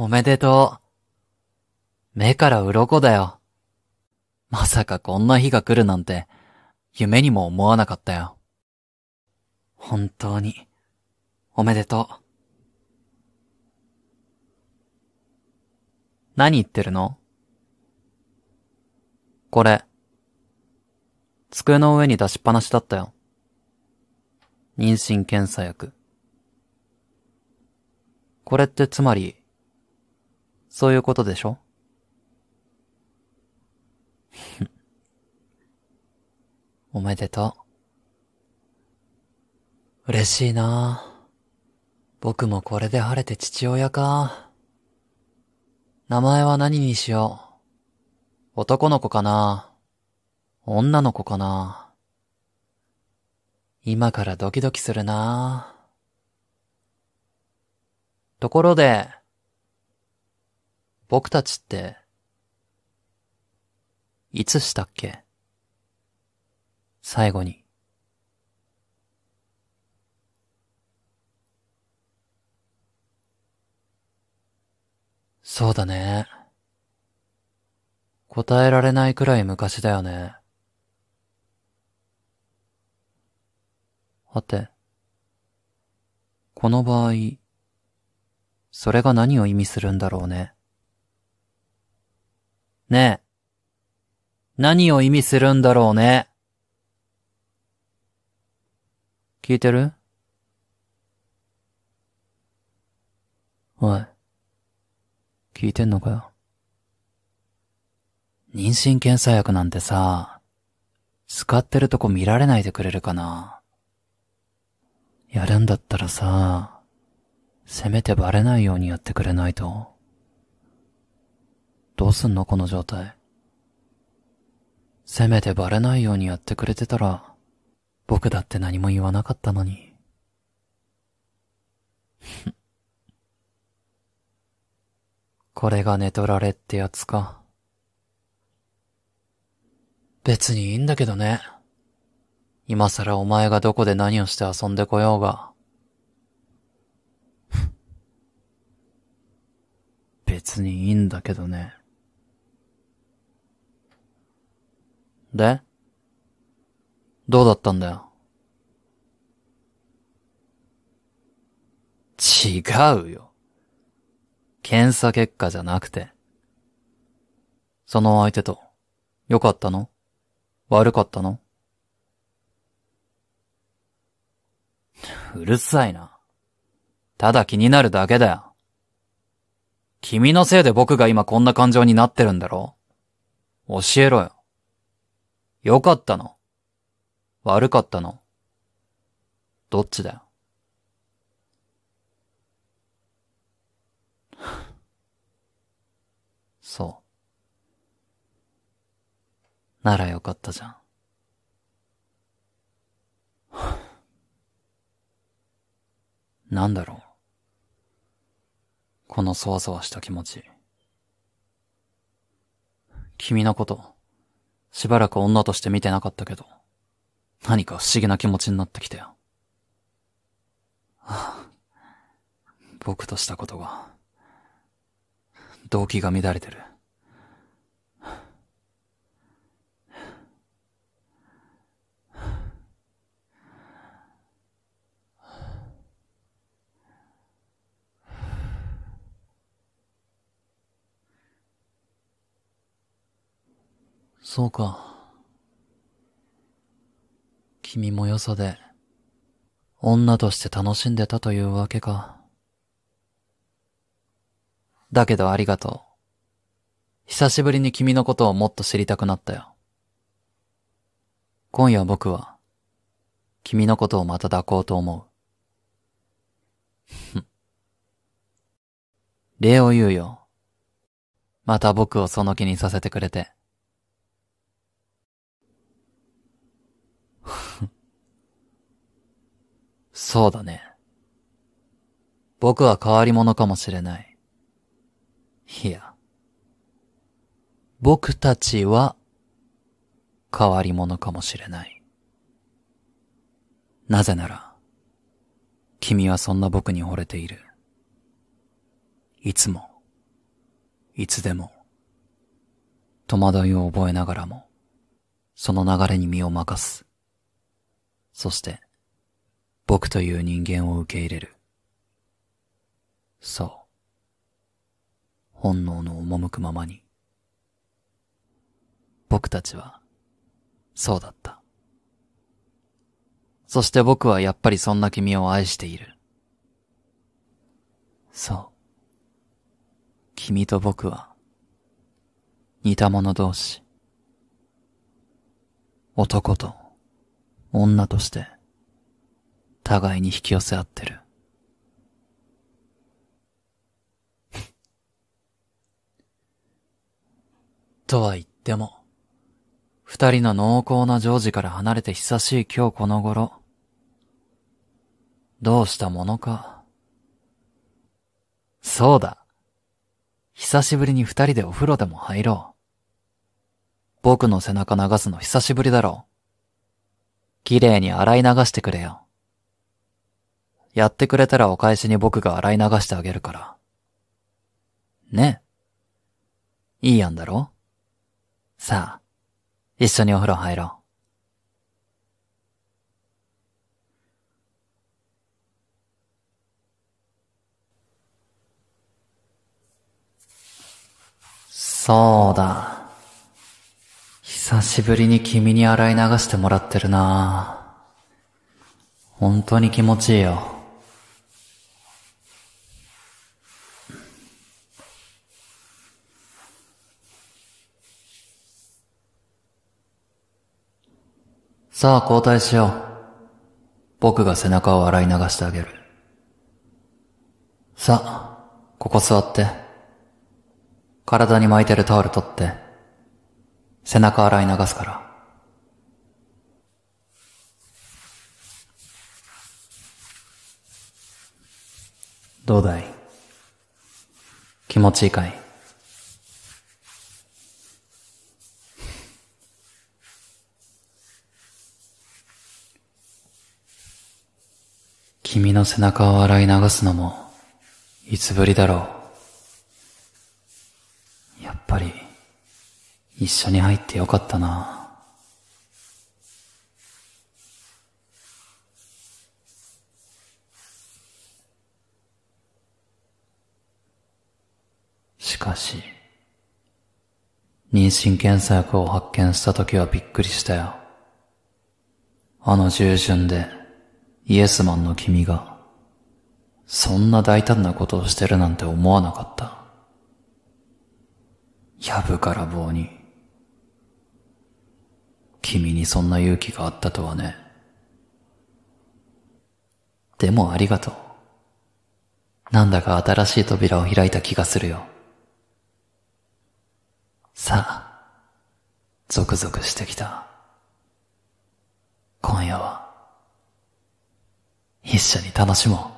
おめでとう。目から鱗だよ。まさかこんな日が来るなんて、夢にも思わなかったよ。本当に、おめでとう。何言ってるのこれ、机の上に出しっぱなしだったよ。妊娠検査薬。これってつまり、そういうことでしょ おめでとう。嬉しいな僕もこれで晴れて父親か。名前は何にしよう。男の子かな女の子かな今からドキドキするなところで、僕たちって、いつしたっけ最後に。そうだね。答えられないくらい昔だよね。はて、この場合、それが何を意味するんだろうね。ねえ。何を意味するんだろうね。聞いてるおい。聞いてんのかよ。妊娠検査薬なんてさ、使ってるとこ見られないでくれるかな。やるんだったらさ、せめてバレないようにやってくれないと。どうすんのこの状態。せめてバレないようにやってくれてたら、僕だって何も言わなかったのに。これが寝取られってやつか。別にいいんだけどね。今さらお前がどこで何をして遊んでこようが。別にいいんだけどね。でどうだったんだよ違うよ。検査結果じゃなくて。その相手と、良かったの悪かったのうるさいな。ただ気になるだけだよ。君のせいで僕が今こんな感情になってるんだろ教えろよ。良かったの悪かったのどっちだよ。そう。ならよかったじゃん。なんだろう。このそわそわした気持ち。君のこと。しばらく女として見てなかったけど、何か不思議な気持ちになってきたよ。僕としたことが、動機が乱れてる。そうか。君もよそで、女として楽しんでたというわけか。だけどありがとう。久しぶりに君のことをもっと知りたくなったよ。今夜僕は、君のことをまた抱こうと思う。礼を言うよ。また僕をその気にさせてくれて。そうだね。僕は変わり者かもしれない。いや。僕たちは変わり者かもしれない。なぜなら、君はそんな僕に惚れている。いつも、いつでも、戸惑いを覚えながらも、その流れに身を任す。そして、僕という人間を受け入れる。そう。本能の赴くままに。僕たちは、そうだった。そして僕はやっぱりそんな君を愛している。そう。君と僕は、似た者同士。男と、女として、互いに引き寄せ合ってる。とは言っても、二人の濃厚なジョージから離れて久しい今日この頃、どうしたものか。そうだ。久しぶりに二人でお風呂でも入ろう。僕の背中流すの久しぶりだろう。綺麗に洗い流してくれよ。やってくれたらお返しに僕が洗い流してあげるから。ねいいやんだろさあ、一緒にお風呂入ろう。そうだ。久しぶりに君に洗い流してもらってるな本当に気持ちいいよ。さあ交代しよう。僕が背中を洗い流してあげる。さあ、ここ座って。体に巻いてるタオル取って。背中洗い流すから。どうだい気持ちいいかいの背中を洗い流すのも、いつぶりだろう。やっぱり、一緒に入ってよかったな。しかし、妊娠検査薬を発見した時はびっくりしたよ。あの従順で、イエスマンの君が、そんな大胆なことをしてるなんて思わなかった。やぶから棒に。君にそんな勇気があったとはね。でもありがとう。なんだか新しい扉を開いた気がするよ。さあ、ゾクゾクしてきた。今夜は。一緒に楽しもう。